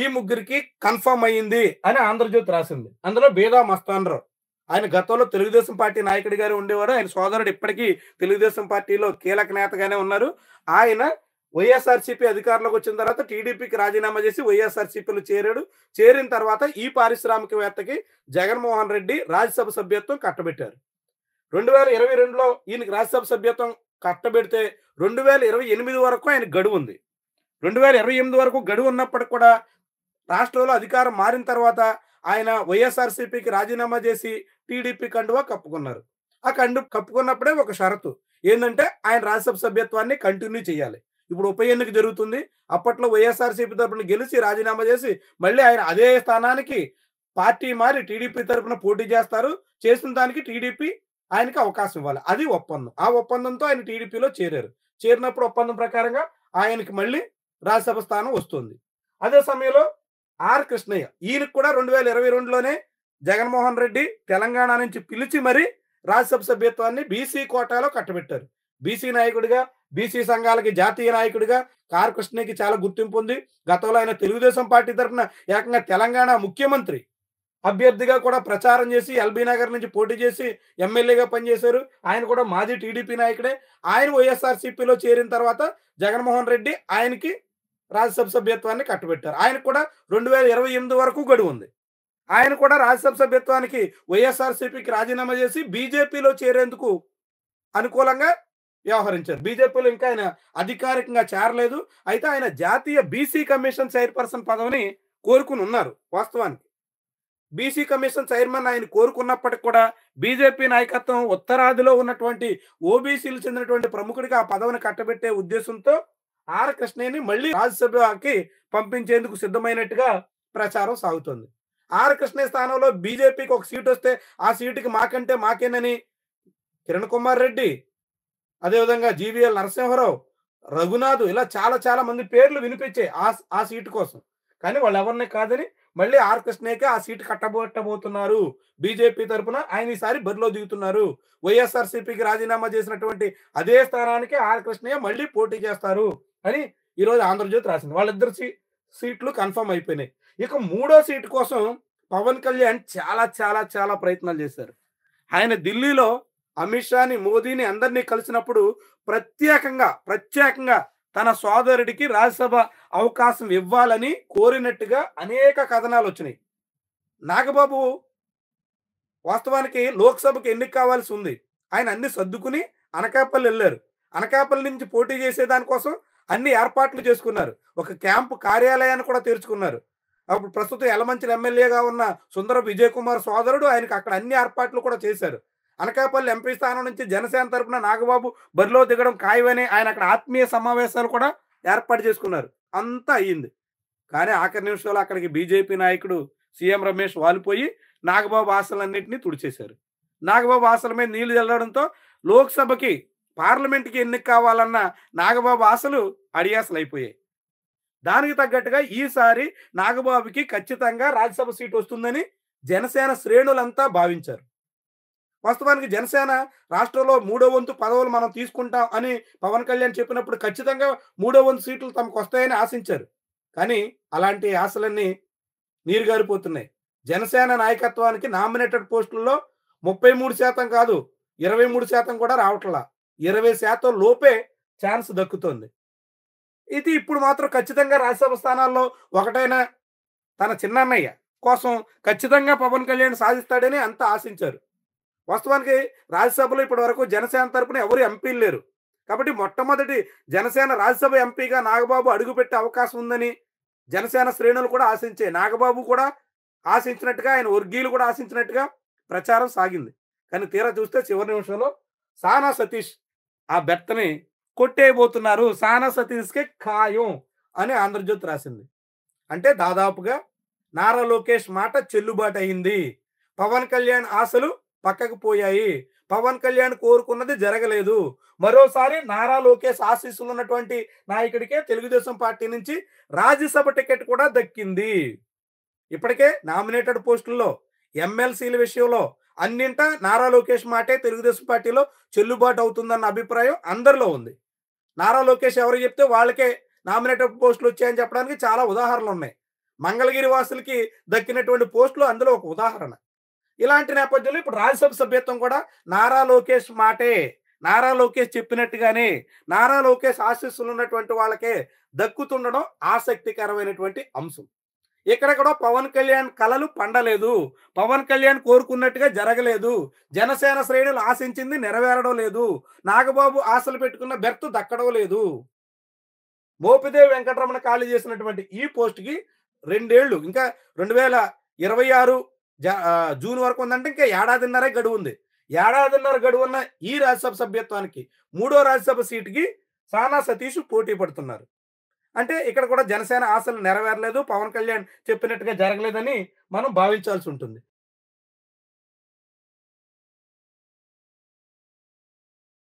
ఈ ముగ్గురికి కన్ఫర్మ్ అయ్యింది అని ఆంధ్రజ్యోతి రాసింది అందులో బేదా మస్తాన్రావు ఆయన గతంలో తెలుగుదేశం పార్టీ నాయకుడిగానే ఉండేవారు ఆయన సోదరుడు ఇప్పటికీ తెలుగుదేశం పార్టీలో కీలక నేతగానే ఉన్నారు ఆయన వైఎస్ఆర్సీపీ అధికారంలోకి వచ్చిన తర్వాత టీడీపీకి రాజీనామా చేసి వైఎస్ఆర్సీపీలో చేరాడు చేరిన తర్వాత ఈ పారిశ్రామికవేత్తకి జగన్మోహన్ రెడ్డి రాజ్యసభ సభ్యత్వం కట్టబెట్టారు రెండు వేల ఇరవై రెండులో ఈయనకి రాజ్యసభ సభ్యత్వం కట్టబెడితే రెండు వేల ఇరవై ఎనిమిది వరకు ఆయన గడువు ఉంది రెండు వేల ఇరవై ఎనిమిది వరకు గడువు ఉన్నప్పటికి కూడా రాష్ట్రంలో అధికారం మారిన తర్వాత ఆయన వైఎస్ఆర్సీపీకి రాజీనామా చేసి టీడీపీ కండువా కప్పుకున్నారు ఆ కండు కప్పుకున్నప్పుడే ఒక షరతు ఏంటంటే ఆయన రాజ్యసభ సభ్యత్వాన్ని కంటిన్యూ చేయాలి ఇప్పుడు ఉప ఎన్నిక జరుగుతుంది అప్పట్లో వైఎస్ఆర్సీపీ తరఫున గెలిచి రాజీనామా చేసి మళ్ళీ ఆయన అదే స్థానానికి పార్టీ మారి టీడీపీ తరఫున పోటీ చేస్తారు చేసిన దానికి టీడీపీ ఆయనకి అవకాశం ఇవ్వాలి అది ఒప్పందం ఆ ఒప్పందంతో ఆయన టీడీపీలో చేరారు చేరినప్పుడు ఒప్పందం ప్రకారంగా ఆయనకి మళ్ళీ రాజ్యసభ స్థానం వస్తుంది అదే సమయంలో ఆర్ కృష్ణయ్య ఈయనకు కూడా రెండు వేల ఇరవై రెండులోనే జగన్మోహన్ రెడ్డి తెలంగాణ నుంచి పిలిచి మరి రాజ్యసభ సభ్యత్వాన్ని బీసీ కోటాలో కట్టబెట్టారు బీసీ నాయకుడిగా బీసీ సంఘాలకి జాతీయ నాయకుడిగా ఆర్ కృష్ణయ్యకి చాలా గుర్తింపు ఉంది గతంలో ఆయన తెలుగుదేశం పార్టీ తరఫున ఏకంగా తెలంగాణ ముఖ్యమంత్రి అభ్యర్థిగా కూడా ప్రచారం చేసి ఎల్బీ నగర్ నుంచి పోటీ చేసి ఎమ్మెల్యేగా పనిచేశారు ఆయన కూడా మాజీ టీడీపీ నాయకుడే ఆయన వైఎస్ఆర్సీపీలో చేరిన తర్వాత జగన్మోహన్ రెడ్డి ఆయనకి రాజ్యసభ సభ్యత్వాన్ని కట్టుబెట్టారు ఆయన కూడా రెండు వేల ఇరవై ఎనిమిది వరకు గడువు ఉంది ఆయన కూడా రాజ్యసభ సభ్యత్వానికి వైఎస్ఆర్సీపీకి రాజీనామా చేసి బీజేపీలో చేరేందుకు అనుకూలంగా వ్యవహరించారు బీజేపీలో ఇంకా ఆయన అధికారికంగా చేరలేదు అయితే ఆయన జాతీయ బీసీ కమిషన్ చైర్పర్సన్ పదవిని కోరుకుని ఉన్నారు వాస్తవానికి బీసీ కమిషన్ చైర్మన్ ఆయన కోరుకున్నప్పటికి కూడా బీజేపీ నాయకత్వం ఉత్తరాదిలో ఉన్నటువంటి ఓబీసీలు చెందినటువంటి ప్రముఖుడికి ఆ పదవిని కట్టబెట్టే ఉద్దేశంతో ఆర్ కృష్ణయ్యని మళ్ళీ రాజ్యసభకి పంపించేందుకు సిద్ధమైనట్టుగా ప్రచారం సాగుతోంది ఆర్ కృష్ణయ్య స్థానంలో బీజేపీకి ఒక సీట్ వస్తే ఆ సీటుకి మాకంటే మాకేనని కిరణ్ కుమార్ రెడ్డి అదేవిధంగా జీవీఎల్ నరసింహరావు రఘునాథ్ ఇలా చాలా చాలా మంది పేర్లు వినిపించాయి ఆ ఆ సీటు కోసం కానీ వాళ్ళు ఎవరిని కాదని మళ్ళీ ఆర్ కృష్ణయ్యకే ఆ సీటు కట్టబోట్టబోతున్నారు బీజేపీ తరఫున ఆయన ఈసారి బరిలో దిగుతున్నారు వైఎస్ఆర్సీపీకి రాజీనామా చేసినటువంటి అదే స్థానానికి ఆర్ కృష్ణయ్య మళ్ళీ పోటీ చేస్తారు అని ఈరోజు ఆంధ్రజ్యోతి రాసింది వాళ్ళిద్దరు సీట్లు కన్ఫర్మ్ అయిపోయినాయి ఇక మూడో సీట్ కోసం పవన్ కళ్యాణ్ చాలా చాలా చాలా ప్రయత్నాలు చేశారు ఆయన ఢిల్లీలో అమిత్ షాని మోదీని అందరినీ కలిసినప్పుడు ప్రత్యేకంగా ప్రత్యేకంగా తన సోదరుడికి రాజ్యసభ అవకాశం ఇవ్వాలని కోరినట్టుగా అనేక కథనాలు వచ్చినాయి నాగబాబు వాస్తవానికి లోక్సభకు ఎన్నిక కావాల్సి ఉంది ఆయన అన్ని సర్దుకుని అనకాపల్లి వెళ్ళారు అనకాపల్లి నుంచి పోటీ చేసే దానికోసం అన్ని ఏర్పాట్లు చేసుకున్నారు ఒక క్యాంపు కార్యాలయాన్ని కూడా తెరుచుకున్నారు అప్పుడు ప్రస్తుతం ఎలమంచిల ఎమ్మెల్యేగా ఉన్న సుందర విజయ్ కుమార్ సోదరుడు ఆయనకు అక్కడ అన్ని ఏర్పాట్లు కూడా చేశారు అనకాపల్లి ఎంపీ స్థానం నుంచి జనసేన తరపున నాగబాబు బరిలో దిగడం ఖాయమని ఆయన అక్కడ ఆత్మీయ సమావేశాలు కూడా ఏర్పాటు చేసుకున్నారు అంతా అయ్యింది కానీ ఆఖరి నిమిషంలో అక్కడికి బీజేపీ నాయకుడు సీఎం రమేష్ వాలిపోయి నాగబాబు ఆశలన్నింటినీ తుడిచేశారు నాగబాబు ఆశల మీద నీళ్లు చల్లడంతో లోక్సభకి పార్లమెంట్కి ఎన్నిక కావాలన్న నాగబాబు ఆశలు అడియాసలు అయిపోయాయి దానికి తగ్గట్టుగా ఈసారి నాగబాబుకి ఖచ్చితంగా రాజ్యసభ సీటు వస్తుందని జనసేన శ్రేణులంతా భావించారు వాస్తవానికి జనసేన రాష్ట్రంలో మూడో వంతు పదవులు మనం తీసుకుంటాం అని పవన్ కళ్యాణ్ చెప్పినప్పుడు ఖచ్చితంగా మూడో వంతు సీట్లు తమకు వస్తాయని ఆశించారు కానీ అలాంటి ఆశలన్నీ నీరుగారిపోతున్నాయి జనసేన నాయకత్వానికి నామినేటెడ్ పోస్టుల్లో ముప్పై మూడు శాతం కాదు ఇరవై మూడు శాతం కూడా రావట్లా ఇరవై శాతం లోపే ఛాన్స్ దక్కుతుంది ఇది ఇప్పుడు మాత్రం ఖచ్చితంగా రాజ్యసభ స్థానాల్లో ఒకటైన తన చిన్నన్నయ్య కోసం ఖచ్చితంగా పవన్ కళ్యాణ్ సాధిస్తాడని అంతా ఆశించారు వాస్తవానికి రాజ్యసభలో ఇప్పటి వరకు జనసేన తరపున ఎవరు ఎంపీలు లేరు కాబట్టి మొట్టమొదటి జనసేన రాజ్యసభ ఎంపీగా నాగబాబు అడుగుపెట్టే అవకాశం ఉందని జనసేన శ్రేణులు కూడా ఆశించాయి నాగబాబు కూడా ఆశించినట్టుగా ఆయన వర్గీయులు కూడా ఆశించినట్టుగా ప్రచారం సాగింది కానీ తీరా చూస్తే చివరి నిమిషంలో సానా సతీష్ ఆ బెర్తని కొట్టేయబోతున్నారు సానా సతీష్కే ఖాయం అని ఆంధ్రజ్యోతి రాసింది అంటే దాదాపుగా నారా లోకేష్ మాట చెల్లుబాటు అయింది పవన్ కళ్యాణ్ ఆశలు పక్కకు పోయాయి పవన్ కళ్యాణ్ కోరుకున్నది జరగలేదు మరోసారి నారా లోకేష్ ఆశీస్సులు ఉన్నటువంటి నాయకుడికే తెలుగుదేశం పార్టీ నుంచి రాజ్యసభ టికెట్ కూడా దక్కింది ఇప్పటికే నామినేటెడ్ పోస్టుల్లో ఎమ్మెల్సీల విషయంలో అన్నింట నారా లోకేష్ మాటే తెలుగుదేశం పార్టీలో చెల్లుబాటు అవుతుందన్న అభిప్రాయం అందరిలో ఉంది నారా లోకేష్ ఎవరు చెప్తే వాళ్ళకే నామినేటెడ్ పోస్టులు వచ్చాయని చెప్పడానికి చాలా ఉదాహరణలు ఉన్నాయి మంగళగిరి వాసులకి దక్కినటువంటి పోస్టులు అందులో ఒక ఉదాహరణ ఇలాంటి నేపథ్యంలో ఇప్పుడు రాజ్యసభ సభ్యత్వం కూడా నారా లోకేష్ మాటే నారా లోకేష్ చెప్పినట్టుగానే నారా లోకేష్ ఆశీస్సులు ఉన్నటువంటి వాళ్ళకే దక్కుతుండడం ఆసక్తికరమైనటువంటి అంశం కూడా పవన్ కళ్యాణ్ కలలు పండలేదు పవన్ కళ్యాణ్ కోరుకున్నట్టుగా జరగలేదు జనసేన శ్రేణులు ఆశించింది నెరవేరడం లేదు నాగబాబు ఆశలు పెట్టుకున్న బెర్త్ దక్కడం లేదు మోపిదేవి వెంకటరమణ ఖాళీ చేసినటువంటి ఈ పోస్ట్కి రెండేళ్లు ఇంకా రెండు వేల ఇరవై ఆరు జూన్ వరకు ఉందంటే ఇంకా ఏడాదిన్నరే గడువు ఉంది ఏడాదిన్నర గడువు ఉన్న ఈ రాజ్యసభ సభ్యత్వానికి మూడో రాజ్యసభ సీట్కి సానా సతీష్ పోటీ పడుతున్నారు అంటే ఇక్కడ కూడా జనసేన ఆశలు నెరవేరలేదు పవన్ కళ్యాణ్ చెప్పినట్టుగా జరగలేదని మనం భావించాల్సి ఉంటుంది